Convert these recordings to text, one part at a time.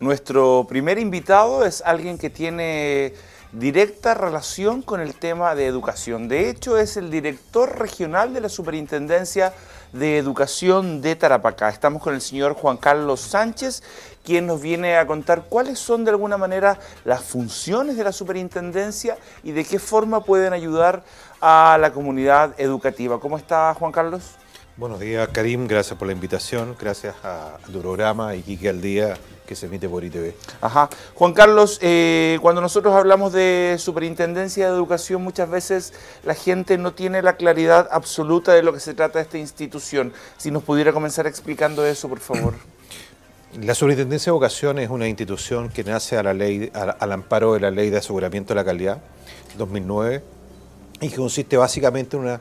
Nuestro primer invitado es alguien que tiene directa relación con el tema de educación. De hecho, es el director regional de la Superintendencia de Educación de Tarapacá. Estamos con el señor Juan Carlos Sánchez, quien nos viene a contar cuáles son de alguna manera las funciones de la superintendencia y de qué forma pueden ayudar a la comunidad educativa. ¿Cómo está Juan Carlos? Buenos días, Karim. Gracias por la invitación. Gracias a, Durograma y programa, Aldía que se emite por ITV. Ajá. Juan Carlos, eh, cuando nosotros hablamos de superintendencia de educación, muchas veces la gente no tiene la claridad absoluta de lo que se trata esta institución. Si nos pudiera comenzar explicando eso, por favor. La Superintendencia de Educación es una institución que nace a la ley, al, al amparo de la Ley de Aseguramiento de la Calidad 2009 y que consiste básicamente en una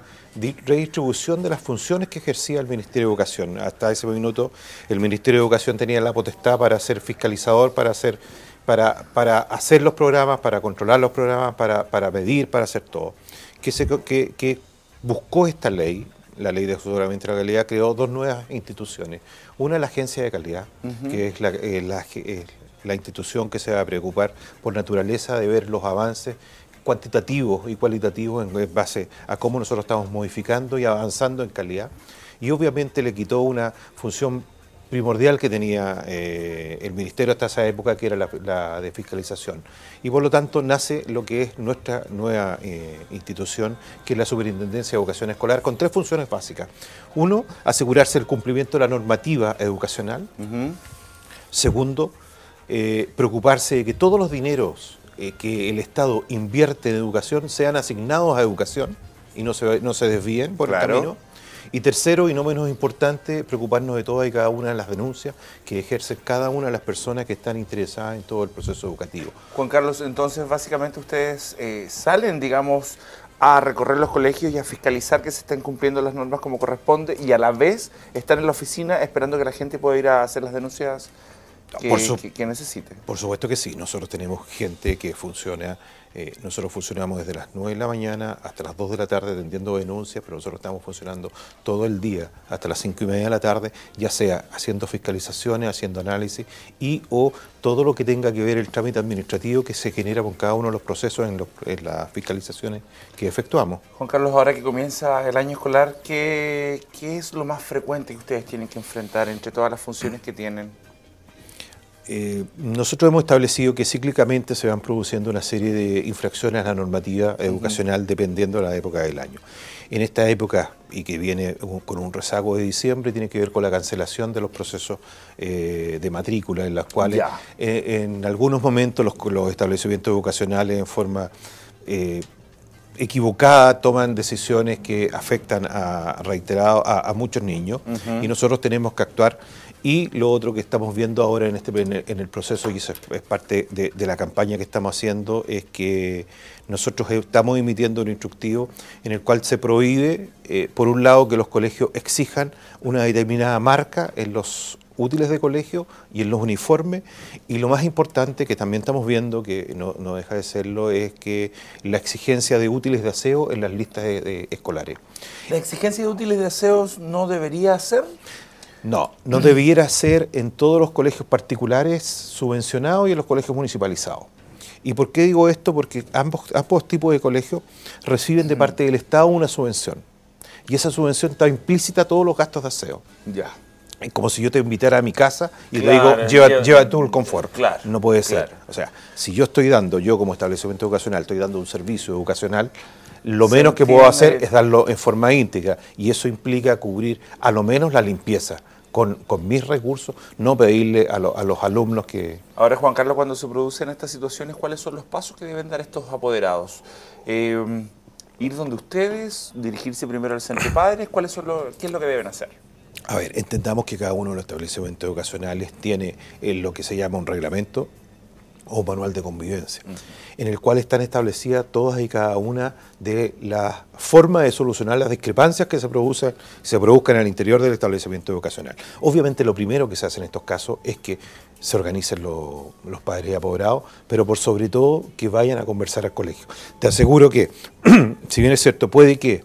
redistribución de las funciones que ejercía el Ministerio de Educación. Hasta ese minuto el Ministerio de Educación tenía la potestad para ser fiscalizador, para hacer, para, para hacer los programas, para controlar los programas, para, para medir, para hacer todo. Que, buscó esta ley, la ley de asesoramiento de la calidad, creó dos nuevas instituciones. Una la agencia de calidad, que es la, eh, la institución que se va a preocupar por naturaleza de ver los avances cuantitativos y cualitativos en, base a cómo nosotros estamos modificando y avanzando en calidad. Y obviamente le quitó una función primordial que tenía eh, el Ministerio hasta esa época, que era la, de fiscalización. Y por lo tanto nace lo que es nuestra nueva eh, institución, que es la Superintendencia de Educación Escolar, con tres funciones básicas. Uno, asegurarse el cumplimiento de la normativa educacional. Segundo, eh, preocuparse de que todos los dineros eh, que el Estado invierte en educación sean asignados a educación y no se, no se desvíen por el camino. Y tercero, y no menos importante, preocuparnos de todas y cada una de las denuncias que ejerce cada una de las personas que están interesadas en todo el proceso educativo. Juan Carlos, entonces básicamente ustedes eh, salen, digamos, a recorrer los colegios y a fiscalizar que se estén cumpliendo las normas como corresponde y a la vez están en la oficina esperando que la gente pueda ir a hacer las denuncias por Por supuesto que sí, nosotros tenemos gente que funciona, eh, nosotros funcionamos desde las 9 de la mañana hasta las 2 de la tarde atendiendo denuncias, pero nosotros estamos funcionando todo el día hasta las 5 y media de la tarde, ya sea haciendo fiscalizaciones, haciendo análisis y o todo lo que tenga que ver el trámite administrativo que se genera con cada uno de los procesos en, las fiscalizaciones que efectuamos. Juan Carlos, ahora que comienza el año escolar, ¿qué es lo más frecuente que ustedes tienen que enfrentar entre todas las funciones que tienen? Eh, nosotros hemos establecido que cíclicamente se van produciendo una serie de infracciones a la normativa educacional dependiendo de la época del año. En esta época, y que viene con un rezago de diciembre, tiene que ver con la cancelación de los procesos eh, de matrícula, en las cuales eh, en algunos momentos los, establecimientos educacionales en forma equivocada toman decisiones que afectan a reiterado a, muchos niños y nosotros tenemos que actuar y lo otro que estamos viendo ahora en, este, en el proceso, y eso es parte de, la campaña que estamos haciendo, es que nosotros estamos emitiendo un instructivo en el cual se prohíbe, eh, por un lado, que los colegios exijan una determinada marca en los útiles de colegio y en los uniformes. Y lo más importante que también estamos viendo, que no, deja de serlo, es que la exigencia de útiles de aseo en las listas escolares. ¿La exigencia de útiles de aseo no debería ser? No, no debiera ser en todos los colegios particulares subvencionados y en los colegios municipalizados. ¿Y por qué digo esto? Porque ambos, ambos tipos de colegios reciben de mm. parte del Estado una subvención. Y esa subvención está implícita a todos los gastos de aseo. Ya. como si yo te invitara a mi casa y digo, lleva, yo, lleva, el confort. Claro, no puede ser. O sea, si yo estoy dando, yo como establecimiento educacional, estoy dando un servicio educacional, lo menos que puedo hacer es darlo en forma íntegra y eso implica cubrir a lo menos la limpieza. Con, mis recursos, no pedirle a, los alumnos que... Ahora, Juan Carlos, cuando se producen estas situaciones, ¿cuáles son los pasos que deben dar estos apoderados? Eh, ¿Ir donde ustedes? ¿Dirigirse primero al centro de padres? ¿Cuáles son ¿Qué es lo que deben hacer? A ver, entendamos que cada uno de los establecimientos educacionales tiene eh, lo que se llama un reglamento o manual de convivencia, en el cual están establecidas todas y cada una de las formas de solucionar las discrepancias que se, producen, se produzcan al interior del establecimiento educacional. Obviamente lo primero que se hace en estos casos es que se organicen los padres apoderados, pero por sobre todo que vayan a conversar al colegio. Te aseguro que, si bien es cierto, puede que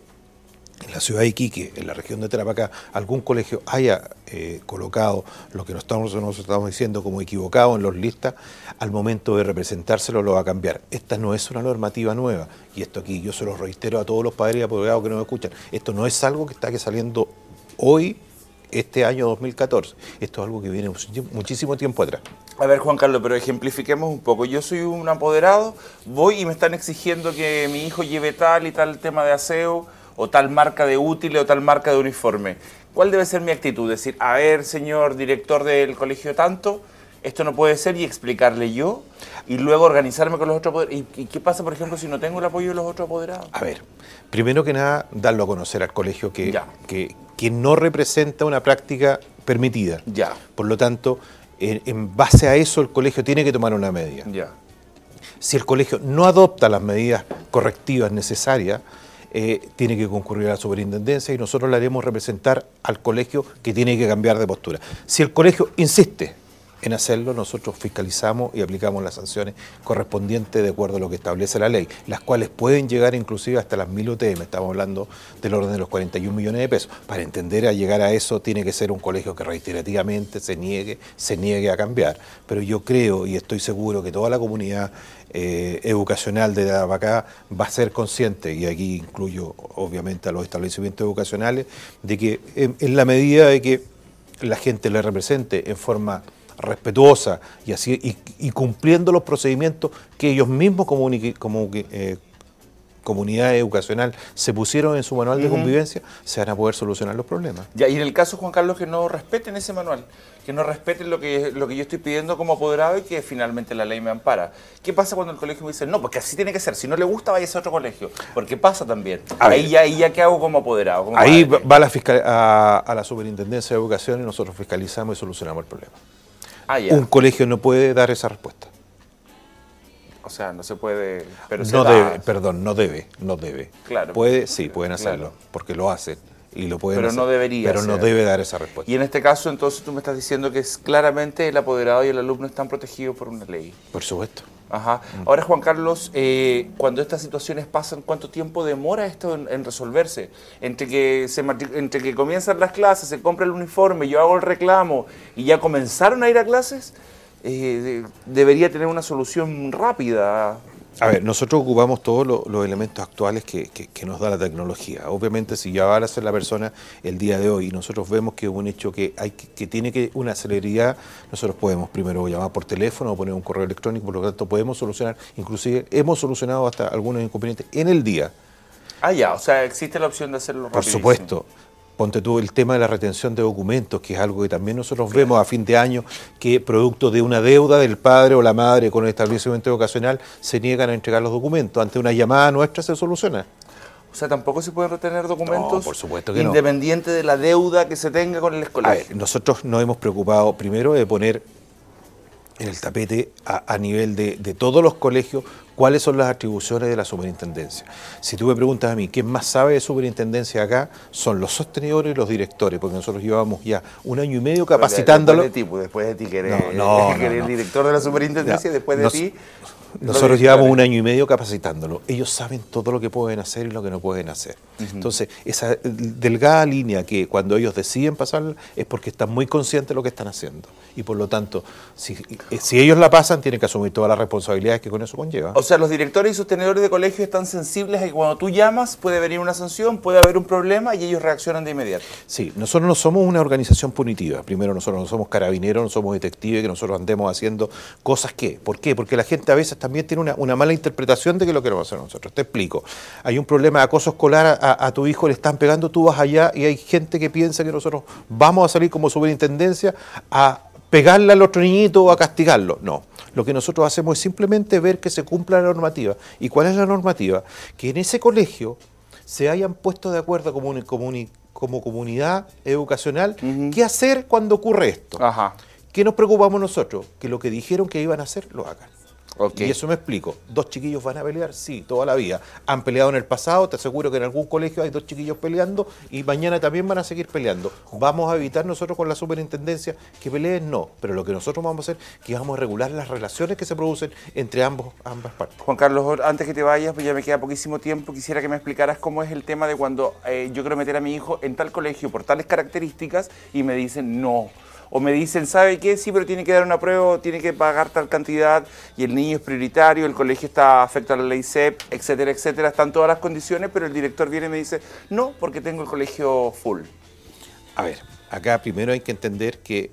en la ciudad de Iquique, en la región de Tarapacá, algún colegio haya eh, colocado lo que nosotros estamos diciendo como equivocado en los listas, al momento de representárselo lo va a cambiar. Esta no es una normativa nueva, y esto aquí yo se lo reitero a todos los padres y apoderados que nos escuchan, esto no es algo que está que saliendo hoy, este año 2014, esto es algo que viene muchísimo tiempo atrás. A ver, Juan Carlos, pero ejemplifiquemos un poco. Yo soy un apoderado, voy y me están exigiendo que mi hijo lleve tal y tal tema de aseo, o tal marca de útil, o tal marca de uniforme. ¿Cuál debe ser mi actitud? Decir, a ver, señor director del colegio tanto, esto no puede ser y explicarle yo y luego organizarme con los otros apoderados. ¿Y, qué pasa, por ejemplo, si no tengo el apoyo de los otros apoderados? A ver, primero que nada, darlo a conocer al colegio que, que, no representa una práctica permitida. Ya. Por lo tanto, en, base a eso el colegio tiene que tomar una medida. Ya. Si el colegio no adopta las medidas correctivas necesarias, eh, tiene que concurrir a la superintendencia y nosotros le haremos representar al colegio que tiene que cambiar de postura. Si el colegio insiste en hacerlo, nosotros fiscalizamos y aplicamos las sanciones correspondientes de acuerdo a lo que establece la ley, las cuales pueden llegar inclusive hasta las 1000 UTM, estamos hablando del orden de los 41 millones de pesos. Para entender a llegar a eso tiene que ser un colegio que reiterativamente se niegue, se niegue a cambiar. Pero yo creo y estoy seguro que toda la comunidad eh, educacional de Abacá va a ser consciente, y aquí incluyo obviamente a los establecimientos educacionales, de que en, eh, en la medida de que la gente le represente en forma respetuosa y, así, y, cumpliendo los procedimientos que ellos mismos como, eh, comunidad educacional se pusieron en su manual de convivencia, se van a poder solucionar los problemas. y en el caso, Juan Carlos, que no respeten ese manual, que no respeten lo que, lo que yo estoy pidiendo como apoderado y que finalmente la ley me ampara. ¿Qué pasa cuando el colegio me dice, no, porque así tiene que ser, si no le gusta, vaya a otro colegio? Porque pasa también. ahí, ya, que ¿qué hago como apoderado? ahí va la fiscal, a la superintendencia de educación y nosotros fiscalizamos y solucionamos el problema. Ah, un colegio no puede dar esa respuesta. O sea, no se puede. Pero no debe, perdón, no debe, no debe. Claro. Puede, sí, pueden hacerlo, porque lo hacen y lo pueden pero no debería pero no debe dar esa respuesta y en este caso entonces tú me estás diciendo que es claramente el apoderado y el alumno están protegidos por una ley por supuesto Mm. Ahora, Juan Carlos, eh, cuando estas situaciones pasan, ¿cuánto tiempo demora esto en, resolverse? Entre que, se, entre que comienzan las clases, se compra el uniforme, yo hago el reclamo y ya comenzaron a ir a clases, eh, debería tener una solución rápida. A ver, nosotros ocupamos todos los elementos actuales que, nos da la tecnología. Obviamente, si ya va a ser la persona el día de hoy y nosotros vemos que es un hecho que, hay, que tiene que una celeridad, nosotros podemos primero llamar por teléfono o poner un correo electrónico, por lo tanto podemos solucionar, inclusive hemos solucionado hasta algunos inconvenientes en el día. Ah, ya, o sea, existe la opción de hacerlo Por supuesto. Ponte tú el tema de la retención de documentos, que es algo que también nosotros vemos a fin de año, que producto de una deuda del padre o la madre con el establecimiento educacional, se niegan a entregar los documentos. Ante una llamada nuestra se soluciona. O sea, tampoco se pueden retener documentos independiente de la deuda que se tenga con el escolar. nosotros nos hemos preocupado primero de poner en el tapete a, nivel de, todos los colegios cuáles son las atribuciones de la superintendencia. Si tú me preguntas a mí, ¿quién más sabe de superintendencia acá? Son los sostenedores y los directores, porque nosotros llevábamos ya un año y medio capacitándolo. Después de ti, pues, después de ti que el director de la superintendencia, después de ti nosotros llevamos un año y medio capacitándolo. Ellos saben todo lo que pueden hacer y lo que no pueden hacer. Entonces, esa eh, delgada línea que cuando ellos deciden pasar es porque están muy conscientes de lo que están haciendo. Y por lo tanto, eh, si, ellos la pasan, tienen que asumir todas las responsabilidades que con eso conlleva. O sea, los directores y sostenedores de colegios están sensibles a que cuando tú llamas puede venir una sanción, puede haber un problema y ellos reaccionan de inmediato. Sí, nosotros no somos una organización punitiva. Primero, nosotros no somos carabineros, no somos detectives, que nosotros andemos haciendo cosas que. ¿Por qué? Porque la gente a veces está también tiene una, mala interpretación de que lo queremos hacer nosotros. Te explico. Hay un problema de acoso escolar, a, tu hijo le están pegando, tú vas allá y hay gente que piensa que nosotros vamos a salir como superintendencia a pegarle al otro niñito o a castigarlo. No. Lo que nosotros hacemos es simplemente ver que se cumpla la normativa. ¿Y cuál es la normativa? Que en ese colegio se hayan puesto de acuerdo como, comunidad educacional qué hacer cuando ocurre esto. Ajá. ¿Qué nos preocupamos nosotros? Que lo que dijeron que iban a hacer, lo hagan. Y eso me explico. ¿Dos chiquillos van a pelear? Sí, toda la vida. Han peleado en el pasado, te aseguro que en algún colegio hay dos chiquillos peleando y mañana también van a seguir peleando. ¿Vamos a evitar nosotros con la superintendencia que peleen? No. Pero lo que nosotros vamos a hacer es que vamos a regular las relaciones que se producen entre ambos, ambas partes. Juan Carlos, antes que te vayas, pues ya me queda poquísimo tiempo, quisiera que me explicaras cómo es el tema de cuando eh, yo quiero meter a mi hijo en tal colegio por tales características y me dicen no o me dicen, ¿sabe qué? Sí, pero tiene que dar una prueba, tiene que pagar tal cantidad y el niño es prioritario, el colegio está afecto a la ley CEP, etcétera, etcétera. Están todas las condiciones, pero el director viene y me dice, no, porque tengo el colegio full. A ver, acá primero hay que entender que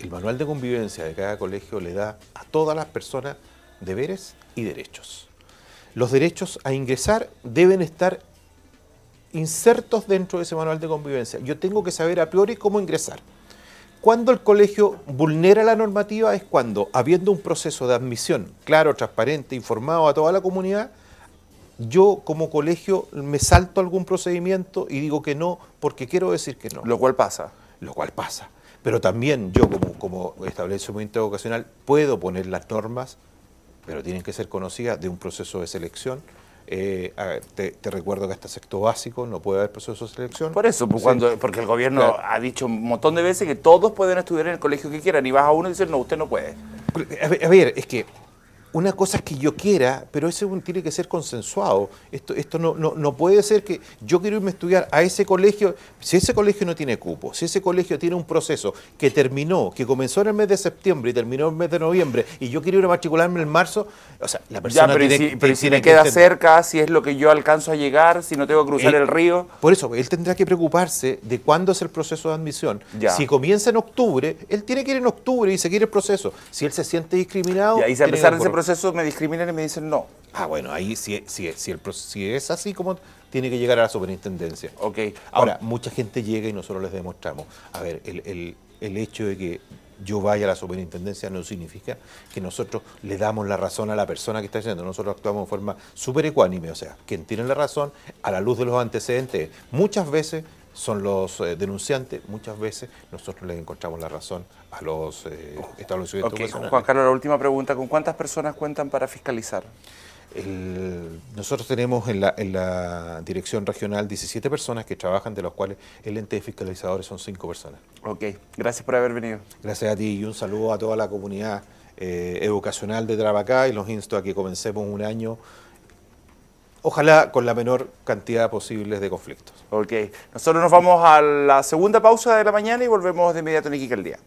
el manual de convivencia de cada colegio le da a todas las personas deberes y derechos. Los derechos a ingresar deben estar insertos dentro de ese manual de convivencia. Yo tengo que saber a priori cómo ingresar. Cuando el colegio vulnera la normativa es cuando, habiendo un proceso de admisión claro, transparente, informado a toda la comunidad, yo como colegio me salto algún procedimiento y digo que no porque quiero decir que no. Lo cual pasa. Lo cual pasa. Pero también yo como, como establecimiento educacional puedo poner las normas, pero tienen que ser conocidas de un proceso de selección eh, te, recuerdo que hasta sexto básico no puede haber proceso de selección. Por eso, pues, porque el gobierno ha dicho un montón de veces que todos pueden estudiar en el colegio que quieran y vas a uno y dices, no, usted no puede. A ver, es que una cosa es que yo quiera, pero eso tiene que ser consensuado. Esto, esto no, no, puede ser que yo quiero irme a estudiar a ese colegio. Si ese colegio no tiene cupo, si ese colegio tiene un proceso que terminó, que comenzó en el mes de septiembre y terminó en el mes de noviembre, y yo quiero ir a matricularme en marzo, o sea, la persona ya, pero si, si me queda cerca, si es lo que yo alcanzo a llegar, si no tengo que cruzar el río. Por eso, él tendrá que preocuparse de cuándo es el proceso de admisión. Si comienza en octubre, él tiene que ir en octubre y seguir el proceso. Si él se siente discriminado... y se ese proceso eso me discriminan y me dicen no. Ah, bueno, ahí si, si, el, es así como tiene que llegar a la superintendencia. Ok. Ahora, mucha gente llega y nosotros les demostramos. A ver, el, el hecho de que yo vaya a la superintendencia no significa que nosotros le damos la razón a la persona que está diciendo. Nosotros actuamos de forma súper ecuánime, o sea, quien tiene la razón a la luz de los antecedentes. Muchas veces son los eh, denunciantes. Muchas veces nosotros les encontramos la razón a los eh, establecimientos Juan Carlos, la última pregunta. ¿Con cuántas personas cuentan para fiscalizar? nosotros tenemos en la, dirección regional 17 personas que trabajan, de las cuales el ente de fiscalizadores son 5 personas. Ok, gracias por haber venido. Gracias a ti y un saludo a toda la comunidad eh, educacional de Trabacá y los insto a que comencemos un año ojalá con la menor cantidad posible de conflictos. Ok, nosotros nos vamos a la segunda pausa de la mañana y volvemos de inmediato en Iquique al Día.